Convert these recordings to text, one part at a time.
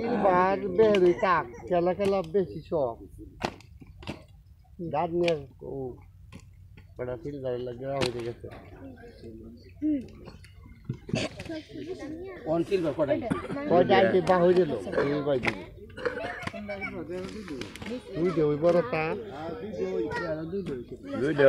এই বার বেরি কাক খেলা খেলা বেশি শখ গাছ নিয়ে ও কটা ফিল্ডার লাগে হয়ে গেছে দুই দে বড় তা দুই দে দুই দে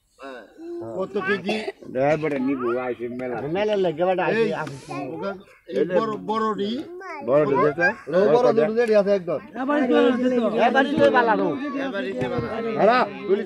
কত কেজি বড় নিবু আইছে মেলা মেলা লাগে বড় আইছে বড় বড় রি বড় দেখো বড় দুধ রেডি আছে একদম এবারে তো এবারে তো ভালো এবারে তো ভালো হ্যাঁ তুলি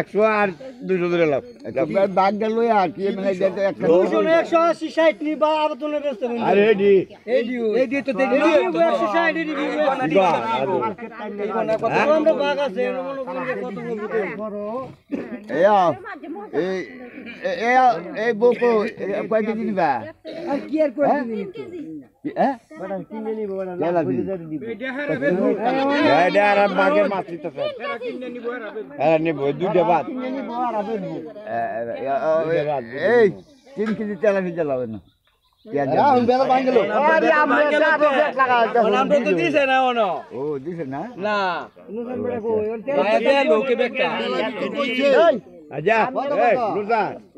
একশো আর দুশো ধরে লাভ আচ্ছা, বাঘ গেল আর কি মানে দুজন একশো আশি ষাট নি বা আবেদনে ব্যস্ত আরে এডি এই বউ কয়েক কেজি তিন কেজি তেলা ভিজা লাগবে না আচ্ছা